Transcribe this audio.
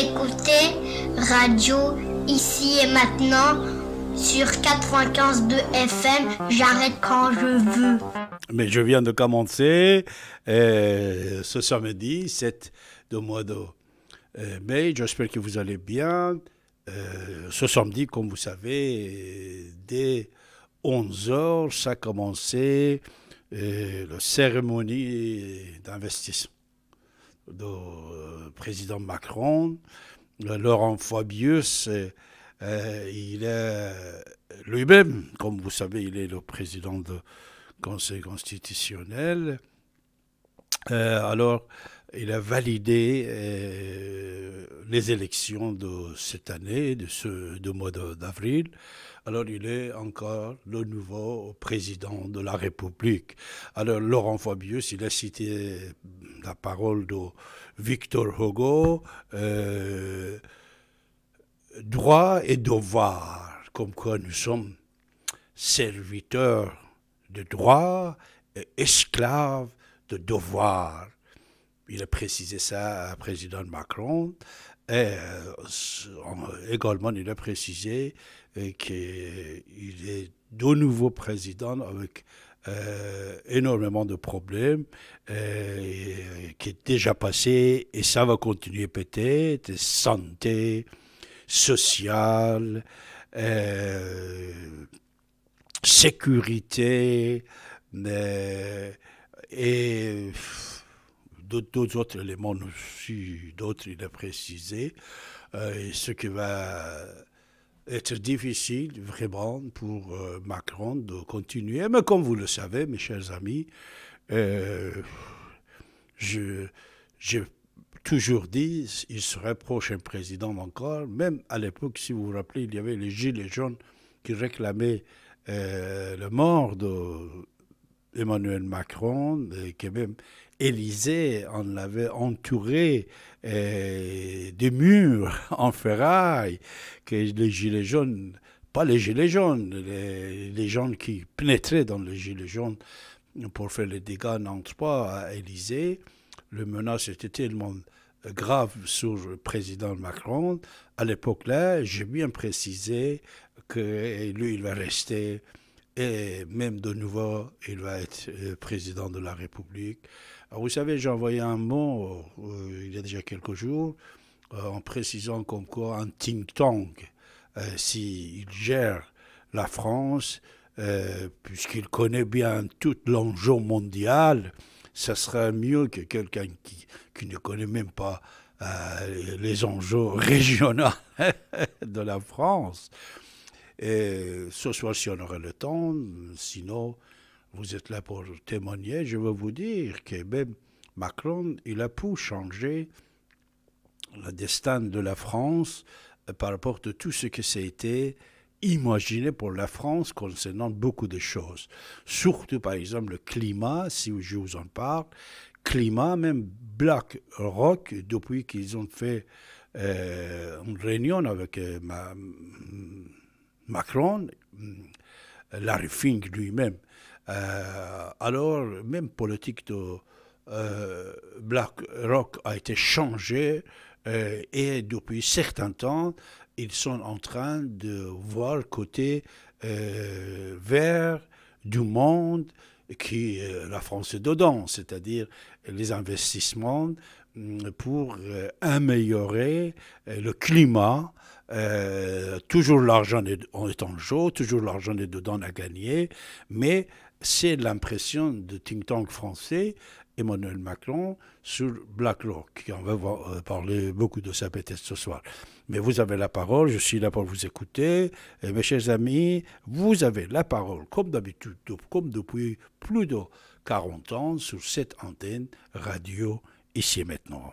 écoutez Radio Ici et Maintenant sur 95.2 FM. J'arrête quand je veux. Mais je viens de commencer et euh, ce samedi 7 de mois de euh, mai. J'espère que vous allez bien. Euh, ce samedi, comme vous savez, dès 11h, ça a commencé la cérémonie d'investissement président Macron, euh, Laurent Fabius, euh, euh, il est lui-même, comme vous savez, il est le président du Conseil constitutionnel. alors, il a validé les élections de cette année, de ce mois d'avril. Alors, il est encore le nouveau président de la République. Alors, Laurent Fabius, il a cité la parole de Victor Hugo, euh, droit et devoir, comme quoi nous sommes serviteurs de droit et esclaves de devoir. Il a précisé ça à président Macron. Et euh, également, il a précisé euh, qu'il est de nouveau président avec euh, énormément de problèmes euh, euh, qui est déjà passé et ça va continuer peut-être, santé, sociale, euh, sécurité et d'autres autres éléments aussi, d'autres il a précisé, ce qui va être difficile vraiment pour euh, Macron de continuer. Mais comme vous le savez, mes chers amis, euh, j'ai toujours dit, il serait prochain président encore. Même à l'époque, si vous vous rappelez, il y avait les Gilets jaunes qui réclamaient euh, le la mort de Emmanuel Macron, que même Élysée, on l'avait entouré de eh, des murs en ferraille, que les gilets jaunes, pas les gilets jaunes, les, les gens qui pénétraient dans les gilets jaunes pour faire les dégâts n'entrent pas à Élysée. Le menace était tellement grave sur le président Macron. À l'époque-là, j'ai bien précisé que lui, il va rester et même de nouveau, il va être euh, président de la République. Alors, vous savez, j'ai envoyé un mot euh, euh, il y a déjà quelques jours en précisant comme quoi un think tank, s'il gère la France, puisqu'il connaît bien tout l'enjeu mondial, ça serait mieux que quelqu'un qui, qui ne connaît même pas les enjeux régionaux de la France. Et ce soir, si on aurait le temps, sinon, vous êtes là pour témoigner. Je veux vous dire que même Macron, il a pu changer le destin de la France euh, par rapport à tout ce que ça été imaginé pour la France concernant beaucoup de choses. Surtout, par exemple, le climat, si je vous en parle. Climat, même Black Rock, depuis qu'ils ont fait euh, une réunion avec euh, ma, Macron, mm, Larry Fink lui-même, euh, alors même politique de euh, Black Rock a été changée euh, et depuis certains temps, ils sont en train de voir le côté vert du monde qui la France dedans, c'est-à-dire les investissements pour euh, améliorer euh, le climat. Euh, toujours l'argent est, en jeu, toujours l'argent est dedans à gagner, mais c'est l'impression de think tank français Emmanuel Macron sur BlackRock. en va parler beaucoup de ça peut-être ce soir. Mais vous avez la parole, je suis là pour vous écouter. mes chers amis, vous avez la parole, comme d'habitude, comme depuis plus de 40 ans, sur cette antenne radio ici et maintenant.